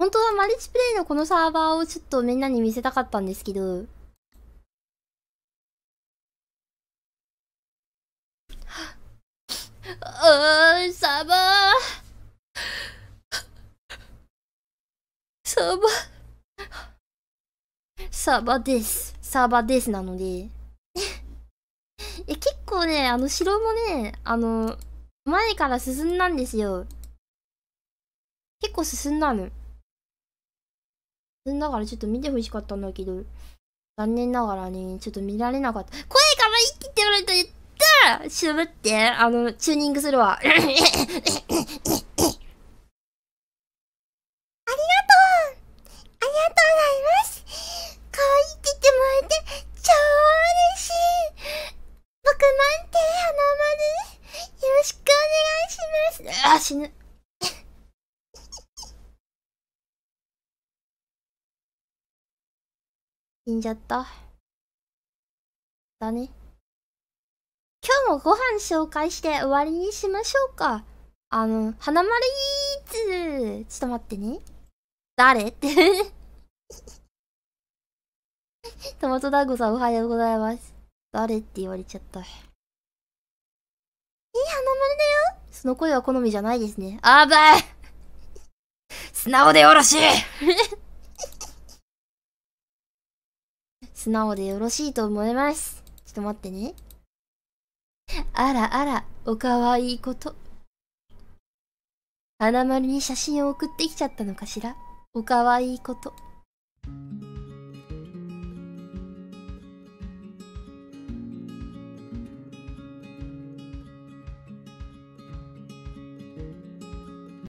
本当はマルチプレイのこのサーバーをちょっとみんなに見せたかったんですけど。あー、サーバー。サーバ。ーサーバーです。サーバーですなので。え、結構ね、あの、城もね、あの、前から進んだんですよ。結構進んだの。残念ながらちょっと見てほしかったんだけど、残念ながらね、ちょっと見られなかった。声から生きてもらえた言ったしゃべって、あの、チューニングするわ。ありがとうありがとうございます。可愛いって言ってもらえて、超嬉しい。僕なんて花丸、よろしくお願いします。あ、死ぬ。死んじゃった。だね。今日もご飯紹介して終わりにしましょうか。あの、花丸いーツちょっと待ってね。誰って トマト団子さんおはようございます。誰って言われちゃった。いい花丸だよその声は好みじゃないですね。あーばい 素直でよろしい素直でよろしいと思います。ちょっと待ってね。あらあら、おかわいいこと。花丸に写真を送ってきちゃったのかしらおかわいいこと。